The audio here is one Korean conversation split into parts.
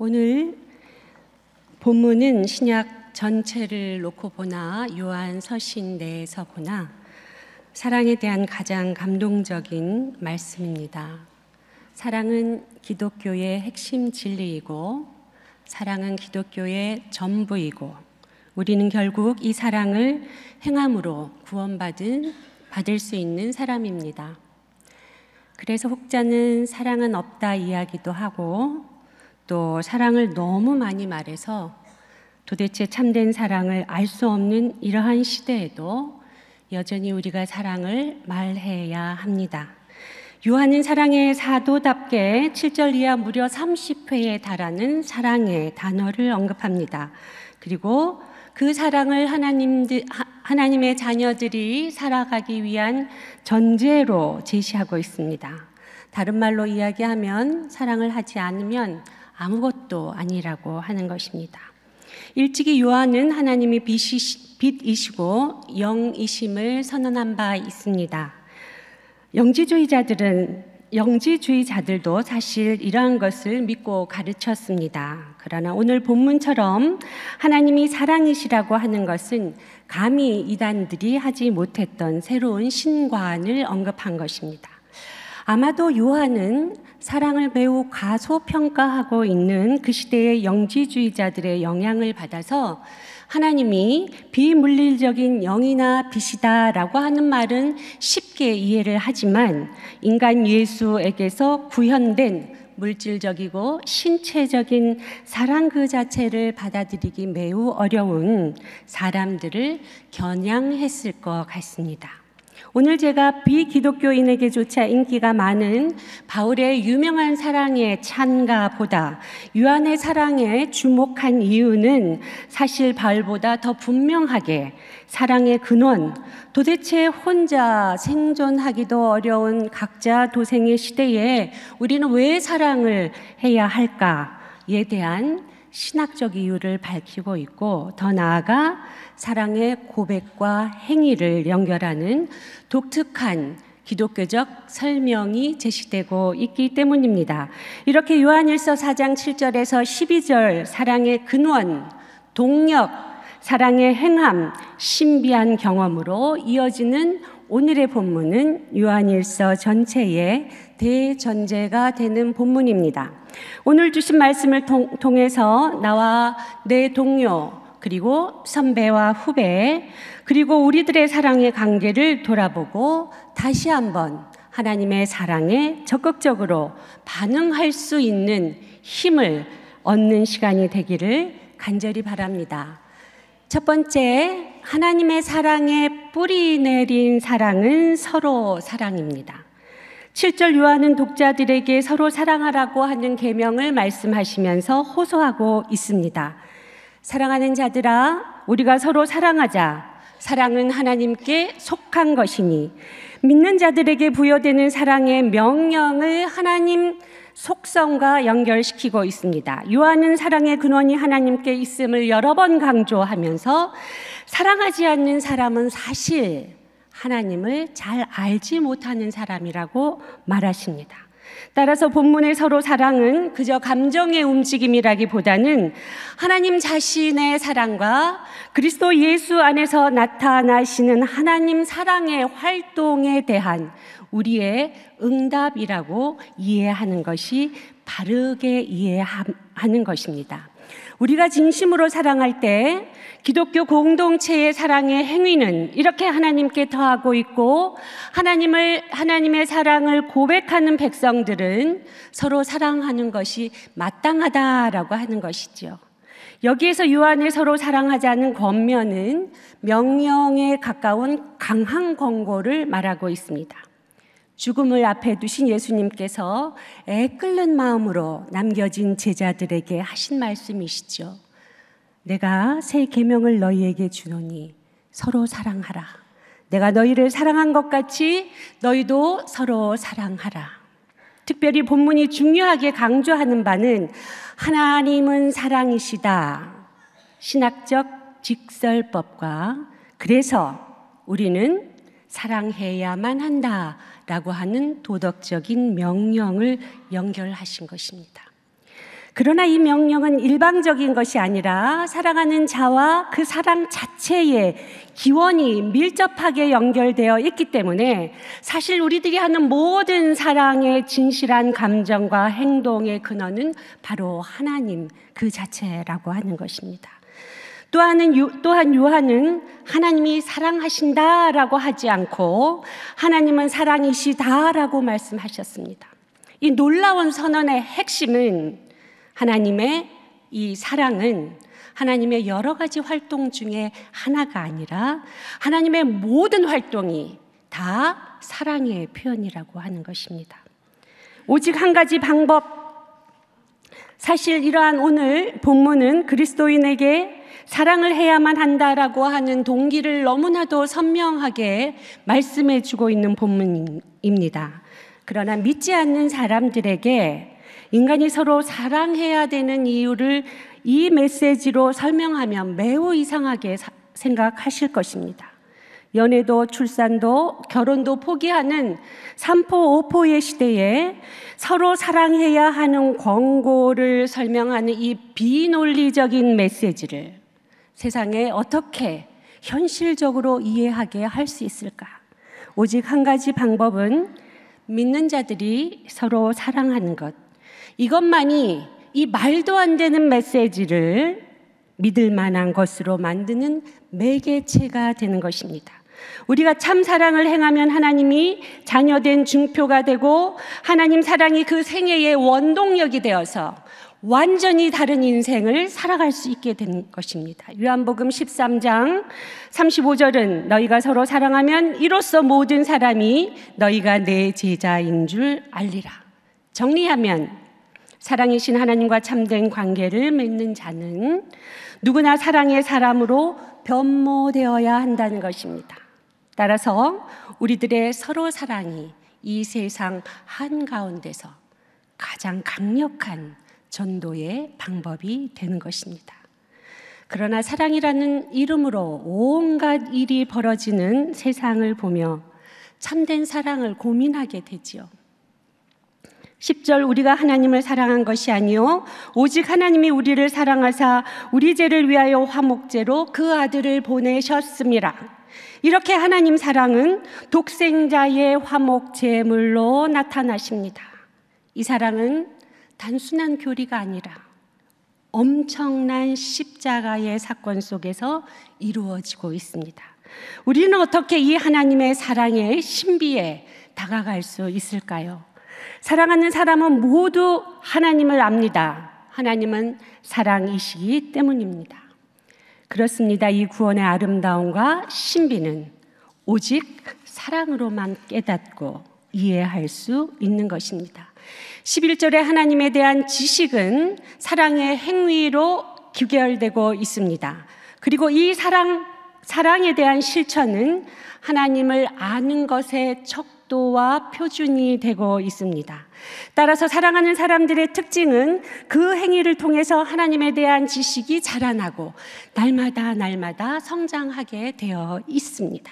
오늘 본문은 신약 전체를 놓고 보나 요한 서신 내에서 보나 사랑에 대한 가장 감동적인 말씀입니다. 사랑은 기독교의 핵심 진리이고 사랑은 기독교의 전부이고 우리는 결국 이 사랑을 행함으로 구원받은 받을 수 있는 사람입니다. 그래서 혹자는 사랑은 없다 이야기도 하고 또 사랑을 너무 많이 말해서 도대체 참된 사랑을 알 수 없는 이러한 시대에도 여전히 우리가 사랑을 말해야 합니다. 요한은 사랑의 사도답게 7절 이하 무려 30회에 달하는 사랑의 단어를 언급합니다. 그리고 그 사랑을 하나님 하나님의 자녀들이 살아가기 위한 전제로 제시하고 있습니다. 다른 말로 이야기하면 사랑을 하지 않으면 아무것도 아니라고 하는 것입니다. 일찍이 요한은 하나님이 빛이시고 영이심을 선언한 바 있습니다. 영지주의자들은 영지주의자들도 사실 이러한 것을 믿고 가르쳤습니다. 그러나 오늘 본문처럼 하나님이 사랑이시라고 하는 것은 감히 이단들이 하지 못했던 새로운 신관을 언급한 것입니다. 아마도 요한은 사랑을 매우 과소평가하고 있는 그 시대의 영지주의자들의 영향을 받아서 하나님이 비물리적인 영이나 빛이다라고 하는 말은 쉽게 이해를 하지만 인간 예수에게서 구현된 물질적이고 신체적인 사랑 그 자체를 받아들이기 매우 어려운 사람들을 겨냥했을 것 같습니다. 오늘 제가 비기독교인에게조차 인기가 많은 바울의 유명한 사랑의 찬가보다 유한의 사랑에 주목한 이유는 사실 바울보다 더 분명하게 사랑의 근원, 도대체 혼자 생존하기도 어려운 각자 도생의 시대에 우리는 왜 사랑을 해야 할까에 대한 신학적 이유를 밝히고 있고 더 나아가 사랑의 고백과 행위를 연결하는 독특한 기독교적 설명이 제시되고 있기 때문입니다. 이렇게 요한일서 4장 7절에서 12절 사랑의 근원, 동력, 사랑의 행함, 신비한 경험으로 이어지는 오늘의 본문은 요한일서 전체에 대전제가 되는 본문입니다. 오늘 주신 말씀을 통, 해서 나와 내 동료, 그리고 선배와 후배, 그리고 우리들의 사랑의 관계를 돌아보고 다시 한번 하나님의 사랑에 적극적으로 반응할 수 있는 힘을 얻는 시간이 되기를 간절히 바랍니다. 첫 번째, 하나님의 사랑에 뿌리 내린 사랑은 서로 사랑입니다. 7절 요한은 독자들에게 서로 사랑하라고 하는 계명을 말씀하시면서 호소하고 있습니다. 사랑하는 자들아 우리가 서로 사랑하자. 사랑은 하나님께 속한 것이니 믿는 자들에게 부여되는 사랑의 명령을 하나님 속성과 연결시키고 있습니다. 요한은 사랑의 근원이 하나님께 있음을 여러 번 강조하면서 사랑하지 않는 사람은 사실 하나님을 잘 알지 못하는 사람이라고 말하십니다. 따라서 본문의 서로 사랑은 그저 감정의 움직임이라기보다는 하나님 자신의 사랑과 그리스도 예수 안에서 나타나시는 하나님 사랑의 활동에 대한 우리의 응답이라고 이해하는 것이 바르게 이해하는 것입니다. 우리가 진심으로 사랑할 때 기독교 공동체의 사랑의 행위는 이렇게 하나님께 더하고 있고 하나님을 하나님의 사랑을 고백하는 백성들은 서로 사랑하는 것이 마땅하다라고 하는 것이지요. 여기에서 요한의 서로 사랑하자는 권면은 명령에 가까운 강한 권고를 말하고 있습니다. 죽음을 앞에 두신 예수님께서 애 끓는 마음으로 남겨진 제자들에게 하신 말씀이시죠. 내가 새 계명을 너희에게 주노니 서로 사랑하라. 내가 너희를 사랑한 것 같이 너희도 서로 사랑하라. 특별히 본문이 중요하게 강조하는 바는 하나님은 사랑이시다. 신학적 직설법과 그래서 우리는 사랑해야만 한다라고 하는 도덕적인 명령을 연결하신 것입니다. 그러나 이 명령은 일방적인 것이 아니라 사랑하는 자와 그 사랑 자체의 기원이 밀접하게 연결되어 있기 때문에 사실 우리들이 하는 모든 사랑의 진실한 감정과 행동의 근원은 바로 하나님 그 자체라고 하는 것입니다. 또한은, 또한 요한은 하나님이 사랑하신다라고 하지 않고 하나님은 사랑이시다라고 말씀하셨습니다. 이 놀라운 선언의 핵심은 하나님의 이 사랑은 하나님의 여러 가지 활동 중에 하나가 아니라 하나님의 모든 활동이 다 사랑의 표현이라고 하는 것입니다. 오직 한 가지 방법. 사실 이러한 오늘 본문은 그리스도인에게 사랑을 해야만 한다라고 하는 동기를 너무나도 선명하게 말씀해 주고 있는 본문입니다. 그러나 믿지 않는 사람들에게 인간이 서로 사랑해야 되는 이유를 이 메시지로 설명하면 매우 이상하게 생각하실 것입니다. 연애도 출산도 결혼도 포기하는 삼포오포의 시대에 서로 사랑해야 하는 권고를 설명하는 이 비논리적인 메시지를 세상에 어떻게 현실적으로 이해하게 할 수 있을까? 오직 한 가지 방법은 믿는 자들이 서로 사랑하는 것. 이것만이 이 말도 안 되는 메시지를 믿을 만한 것으로 만드는 매개체가 되는 것입니다. 우리가 참 사랑을 행하면 하나님이 자녀된 중표가 되고 하나님 사랑이 그 생애의 원동력이 되어서 완전히 다른 인생을 살아갈 수 있게 된 것입니다. 요한복음 13장 35절은 너희가 서로 사랑하면 이로써 모든 사람이 너희가 내 제자인 줄 알리라. 정리하면 사랑이신 하나님과 참된 관계를 맺는 자는 누구나 사랑의 사람으로 변모되어야 한다는 것입니다. 따라서 우리들의 서로 사랑이 이 세상 한가운데서 가장 강력한 전도의 방법이 되는 것입니다. 그러나 사랑이라는 이름으로 온갖 일이 벌어지는 세상을 보며 참된 사랑을 고민하게 되지요. 10절 우리가 하나님을 사랑한 것이 아니요 오직 하나님이 우리를 사랑하사 우리 죄를 위하여 화목제로 그 아들을 보내셨습니다. 이렇게 하나님 사랑은 독생자의 화목 제물로 나타나십니다. 이 사랑은 단순한 교리가 아니라 엄청난 십자가의 사건 속에서 이루어지고 있습니다. 우리는 어떻게 이 하나님의 사랑의 신비에 다가갈 수 있을까요? 사랑하는 사람은 모두 하나님을 압니다. 하나님은 사랑이시기 때문입니다. 그렇습니다. 이 구원의 아름다움과 신비는 오직 사랑으로만 깨닫고 이해할 수 있는 것입니다. 11절에 하나님에 대한 지식은 사랑의 행위로 규결되고 있습니다. 그리고 이 사랑, 사랑에 대한 실천은 하나님을 아는 것에 척도와 표준이 되고 있습니다. 따라서 사랑하는 사람들의 특징은 그 행위를 통해서 하나님에 대한 지식이 자라나고 날마다 날마다 성장하게 되어 있습니다.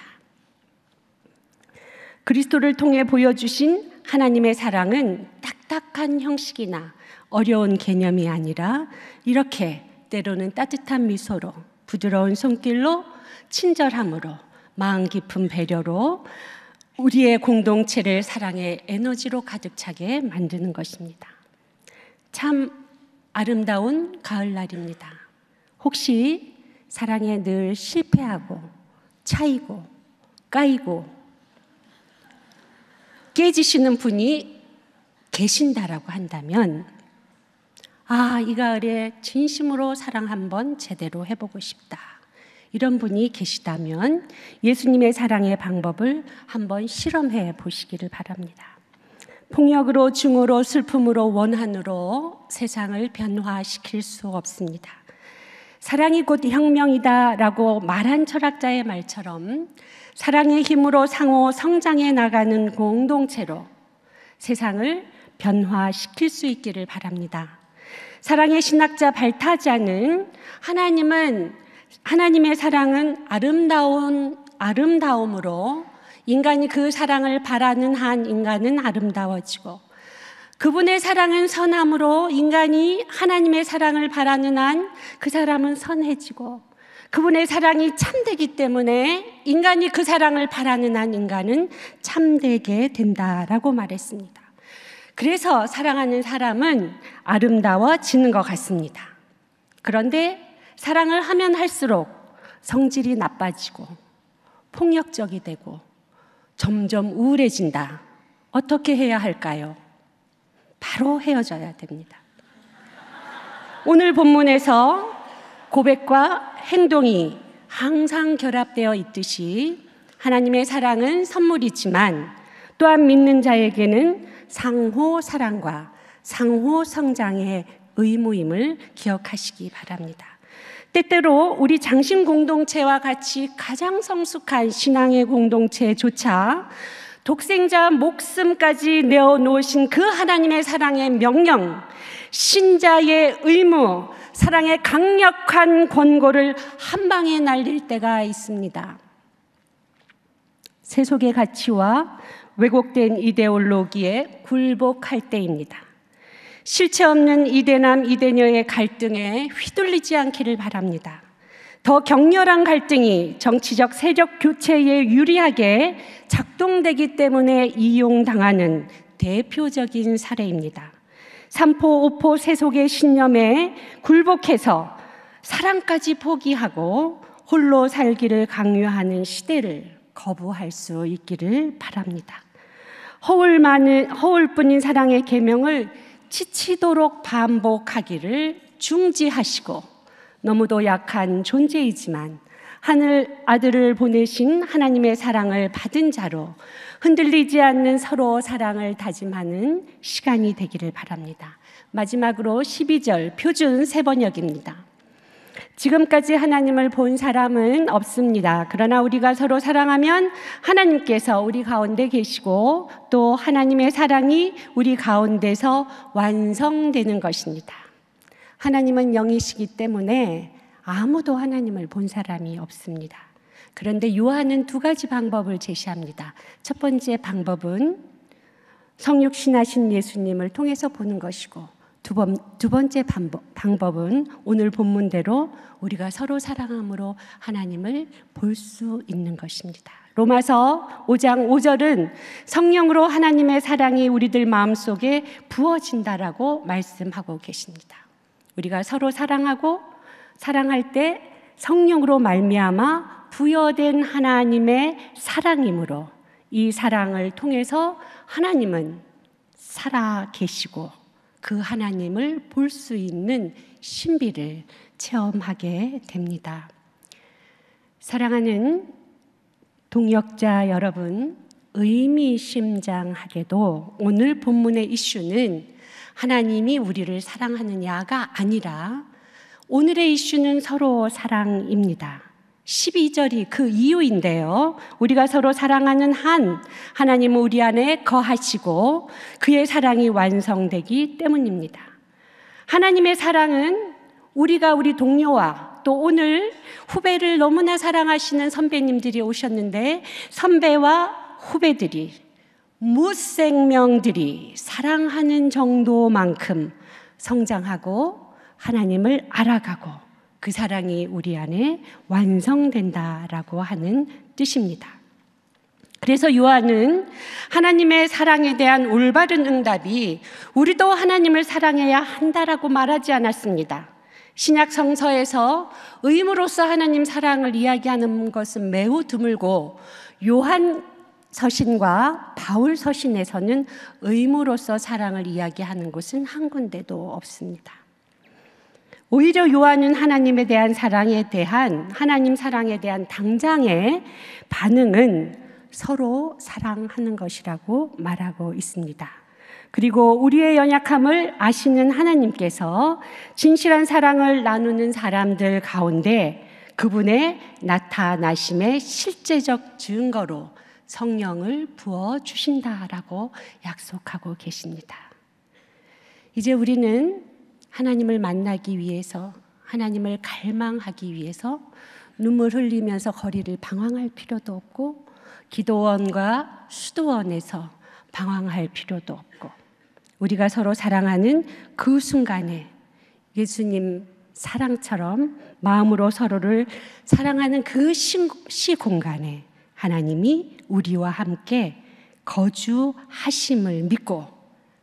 그리스도를 통해 보여주신 하나님의 사랑은 딱딱한 형식이나 어려운 개념이 아니라 이렇게 때로는 따뜻한 미소로 부드러운 손길로 친절함으로 마음 깊은 배려로 우리의 공동체를 사랑의 에너지로 가득 차게 만드는 것입니다. 참 아름다운 가을날입니다. 혹시 사랑에 늘 실패하고 차이고 까이고 깨지시는 분이 계신다라고 한다면 아, 이 가을에 진심으로 사랑 한번 제대로 해보고 싶다. 이런 분이 계시다면 예수님의 사랑의 방법을 한번 실험해 보시기를 바랍니다. 폭력으로, 중으로, 슬픔으로, 원한으로 세상을 변화시킬 수 없습니다. 사랑이 곧 혁명이다라고 말한 철학자의 말처럼 사랑의 힘으로 상호 성장해 나가는 공동체로 세상을 변화시킬 수 있기를 바랍니다. 사랑의 신학자 발타자는 하나님은 하나님의 사랑은 아름다운 아름다움으로 인간이 그 사랑을 바라는 한 인간은 아름다워지고 그분의 사랑은 선함으로 인간이 하나님의 사랑을 바라는 한 그 사람은 선해지고 그분의 사랑이 참되기 때문에 인간이 그 사랑을 바라는 한 인간은 참되게 된다라고 말했습니다. 그래서 사랑하는 사람은 아름다워지는 것 같습니다. 그런데 사랑을 하면 할수록 성질이 나빠지고 폭력적이 되고 점점 우울해진다. 어떻게 해야 할까요? 바로 헤어져야 됩니다. 오늘 본문에서 고백과 행동이 항상 결합되어 있듯이 하나님의 사랑은 선물이지만 또한 믿는 자에게는 상호 사랑과 상호 성장의 의무임을 기억하시기 바랍니다. 때때로 우리 장신 공동체와 같이 가장 성숙한 신앙의 공동체조차 독생자 목숨까지 내어놓으신 그 하나님의 사랑의 명령, 신자의 의무, 사랑의 강력한 권고를 한 방에 날릴 때가 있습니다. 세속의 가치와 왜곡된 이데올로기에 굴복할 때입니다. 실체 없는 이대남, 이대녀의 갈등에 휘둘리지 않기를 바랍니다. 더 격렬한 갈등이 정치적 세력 교체에 유리하게 작동되기 때문에 이용당하는 대표적인 사례입니다. 삼포, 오포, 세속의 신념에 굴복해서 사랑까지 포기하고 홀로 살기를 강요하는 시대를 거부할 수 있기를 바랍니다. 허울 많은 허울뿐인 사랑의 계명을 지치도록 반복하기를 중지하시고 너무도 약한 존재이지만 하늘 아들을 보내신 하나님의 사랑을 받은 자로 흔들리지 않는 서로 사랑을 다짐하는 시간이 되기를 바랍니다. 마지막으로 12절 표준 세 번역입니다. 지금까지 하나님을 본 사람은 없습니다. 그러나 우리가 서로 사랑하면 하나님께서 우리 가운데 계시고 또 하나님의 사랑이 우리 가운데서 완성되는 것입니다. 하나님은 영이시기 때문에 아무도 하나님을 본 사람이 없습니다. 그런데 요한은 두 가지 방법을 제시합니다. 첫 번째 방법은 성육신하신 예수님을 통해서 보는 것이고 두, 번, 두 번째 방법, 은 오늘 본문대로 우리가 서로 사랑함으로 하나님을 볼 수 있는 것입니다. 로마서 5장 5절은 성령으로 하나님의 사랑이 우리들 마음속에 부어진다라고 말씀하고 계십니다. 우리가 서로 사랑하고 사랑할 때 성령으로 말미암아 부여된 하나님의 사랑이므로 이 사랑을 통해서 하나님은 살아 계시고 그 하나님을 볼 수 있는 신비를 체험하게 됩니다. 사랑하는 동역자 여러분, 의미심장하게도 오늘 본문의 이슈는 하나님이 우리를 사랑하느냐가 아니라 오늘의 이슈는 서로 사랑입니다. 12절이 그 이유인데요. 우리가 서로 사랑하는 한 하나님은 우리 안에 거하시고 그의 사랑이 완성되기 때문입니다. 하나님의 사랑은 우리가 우리 동료와 또 오늘 후배를 너무나 사랑하시는 선배님들이 오셨는데 선배와 후배들이 무생명들이 사랑하는 정도만큼 성장하고 하나님을 알아가고 그 사랑이 우리 안에 완성된다라고 하는 뜻입니다. 그래서 요한은 하나님의 사랑에 대한 올바른 응답이 우리도 하나님을 사랑해야 한다라고 말하지 않았습니다. 신약 성서에서 의무로서 하나님 사랑을 이야기하는 것은 매우 드물고 요한 서신과 바울 서신에서는 의무로서 사랑을 이야기하는 곳은 한 군데도 없습니다. 오히려 요한은 하나님에 대한 사랑에 대한 하나님 사랑에 대한 당장의 반응은 서로 사랑하는 것이라고 말하고 있습니다. 그리고 우리의 연약함을 아시는 하나님께서 진실한 사랑을 나누는 사람들 가운데 그분의 나타나심의 실제적 증거로 성령을 부어 주신다라고 약속하고 계십니다. 이제 우리는 하나님을 만나기 위해서 하나님을 갈망하기 위해서 눈물 흘리면서 거리를 방황할 필요도 없고 기도원과 수도원에서 방황할 필요도 없고 우리가 서로 사랑하는 그 순간에 예수님 사랑처럼 마음으로 서로를 사랑하는 그 시, 공간에 하나님이 우리와 함께 거주하심을 믿고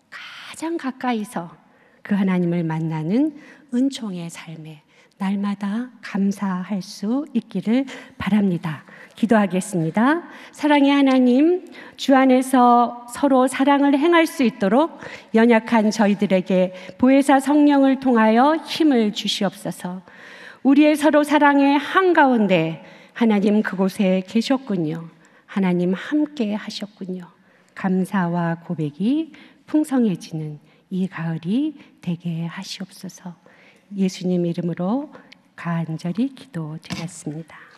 가장 가까이서 그 하나님을 만나는 은총의 삶에 날마다 감사할 수 있기를 바랍니다. 기도하겠습니다. 사랑의 하나님, 주 안에서 서로 사랑을 행할 수 있도록 연약한 저희들에게 보혜사 성령을 통하여 힘을 주시옵소서. 우리의 서로 사랑의 한가운데 하나님 그곳에 계셨군요. 하나님 함께 하셨군요. 감사와 고백이 풍성해지는 이 가을이 되게 하시옵소서. 예수님 이름으로 간절히 기도드렸습니다.